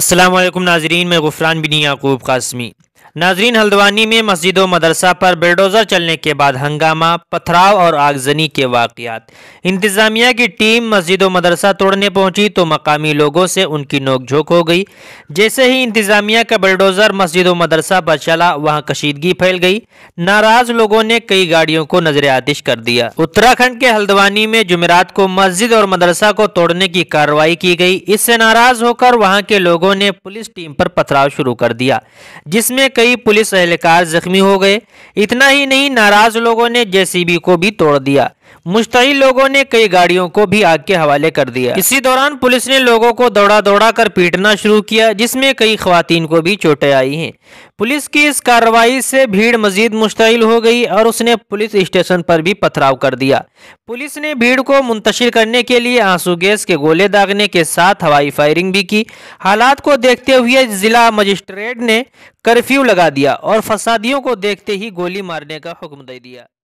असलम नाजरीन मैं गुफरान बिन याकूब कासमी नाजरीन हल्द्वानी में मस्जिद व मदरसा पर बेलडोज़र चलने के बाद हंगामा पथराव और आगजनी के वाकयात इंतज़ामिया की टीम मस्जिद व मदरसा तोड़ने पहुंची तो मकामी लोगों से उनकी नोकझोंक हो गई जैसे ही इंतज़ामिया का बेलडोज़र मस्जिद व मदरसा पर चला वहां कशीदगी फैल गई नाराज़ लोगों ने कई गाड़ियों को नजर आतिश कर दिया उत्तराखंड के हल्द्वानी में जुमेरात को मस्जिद और मदरसा को तोड़ने की कार्रवाई की गई इससे नाराज़ होकर वहाँ के लोगों ने पुलिस टीम पर पथराव शुरू कर दिया जिसमें कई पुलिस एहलकार जख्मी हो गए इतना ही नहीं नाराज लोगों ने जेसीबी को भी तोड़ दिया मुश्तरी लोगों ने कई गाड़ियों को भी आग के हवाले कर दिया इसी दौरान पुलिस ने लोगों को दौड़ा दौड़ा कर पीटना शुरू किया जिसमें कई खुवान को भी चोटें आई हैं पुलिस की इस कार्रवाई से भीड़ मजीद मुश्तिल हो गई और उसने पुलिस स्टेशन पर भी पथराव कर दिया पुलिस ने भीड़ को मुंतशिर करने के लिए आंसू गैस के गोले दागने के साथ हवाई फायरिंग भी की हालात को देखते हुए जिला मजिस्ट्रेट ने कर्फ्यू लगा दिया और फसादियों को देखते ही गोली मारने का हुक्म दे दिया